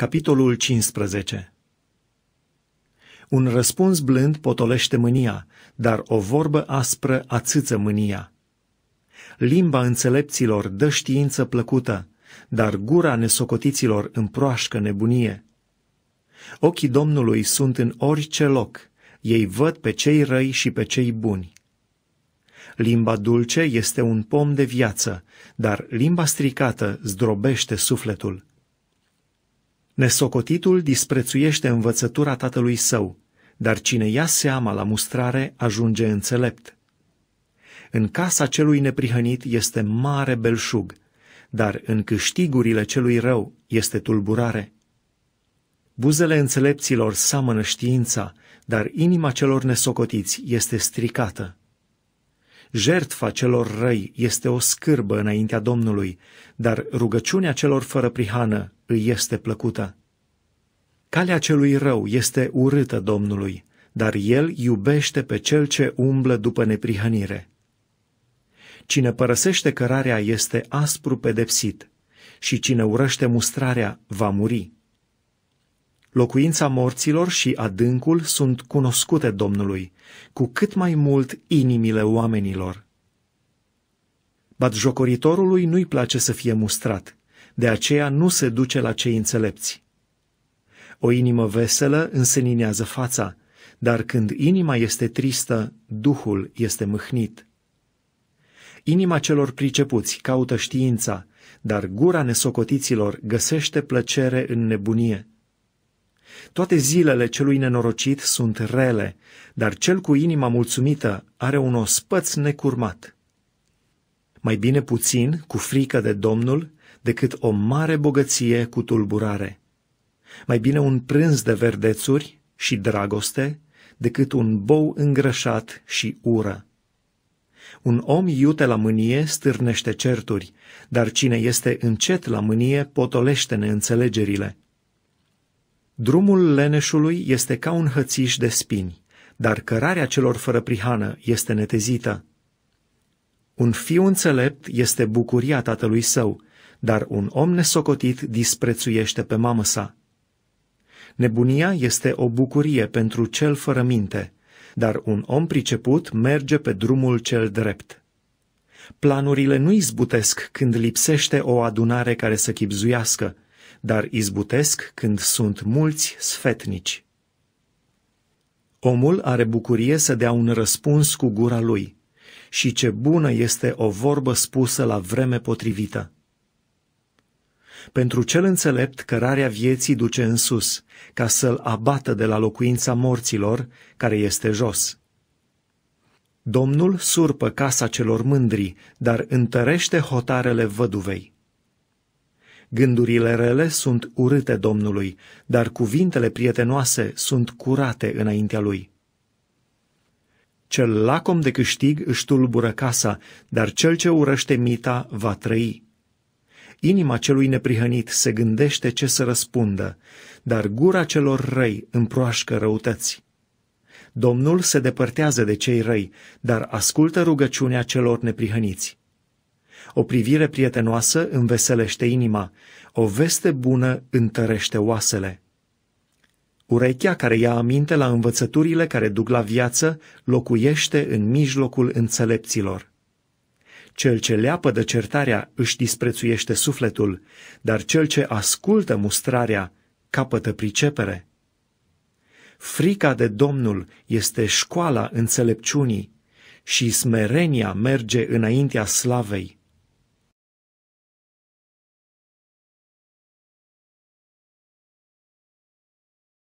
Capitolul 15 Un răspuns blând potolește mânia, dar o vorbă aspră ațâță mânia. Limba înțelepților dă știință plăcută, dar gura nesocotiților împroașcă nebunie. Ochii Domnului sunt în orice loc, ei văd pe cei răi și pe cei buni. Limba dulce este un pom de viață, dar limba stricată zdrobește sufletul. Nesocotitul disprețuiește învățătura tatălui său, dar cine ia seama la mustrare ajunge înțelept. În casa celui neprihănit este mare belșug, dar în câștigurile celui rău este tulburare. Buzele înțelepților seamănă știința, dar inima celor nesocotiți este stricată. Jertfa celor răi este o scârbă înaintea Domnului, dar rugăciunea celor fără prihană îi este plăcută. Calea celui rău este urâtă Domnului, dar El iubește pe cel ce umblă după neprihănire. Cine părăsește cărarea este aspru pedepsit și cine urăște mustrarea va muri. Locuința morților și adâncul sunt cunoscute Domnului, cu cât mai mult inimile oamenilor. Batjocoritorului nu-i place să fie mustrat, de aceea nu se duce la cei înțelepți. O inimă veselă înseninează fața, dar când inima este tristă, duhul este mâhnit. Inima celor pricepuți caută știința, dar gura nesocotiților găsește plăcere în nebunie. Toate zilele celui nenorocit sunt rele, dar cel cu inima mulțumită are un ospăț necurmat. Mai bine puțin cu frică de Domnul decât o mare bogăție cu tulburare. Mai bine un prânz de verdețuri și dragoste decât un bou îngrășat și ură. Un om iute la mânie stârnește certuri, dar cine este încet la mânie potolește neînțelegerile. Drumul leneșului este ca un hățiș de spini, dar cărarea celor fără prihană este netezită. Un fiu înțelept este bucuria tatălui său, dar un om nesocotit disprețuiește pe mamă sa. Nebunia este o bucurie pentru cel fără minte, dar un om priceput merge pe drumul cel drept. Planurile nu izbutesc când lipsește o adunare care să chipzuiască, dar izbutesc când sunt mulți sfetnici. Omul are bucurie să dea un răspuns cu gura lui și ce bună este o vorbă spusă la vreme potrivită. Pentru cel înțelept, cărarea vieții duce în sus, ca să-l abată de la locuința morților, care este jos. Domnul surpă casa celor mândri, dar întărește hotarele văduvei. Gândurile rele sunt urâte Domnului, dar cuvintele prietenoase sunt curate înaintea lui. Cel lacom de câștig își tulbură casa, dar cel ce urăște mita va trăi. Inima celui neprihănit se gândește ce să răspundă, dar gura celor răi împroașcă răutăți. Domnul se depărtează de cei răi, dar ascultă rugăciunea celor neprihăniți. O privire prietenoasă înveselește inima, o veste bună întărește oasele. Urechea care ia aminte la învățăturile care duc la viață locuiește în mijlocul înțelepților. Cel ce leapă de certarea își disprețuiește sufletul, dar cel ce ascultă mustrarea capătă pricepere. Frica de Domnul este școala înțelepciunii și smerenia merge înaintea slavei.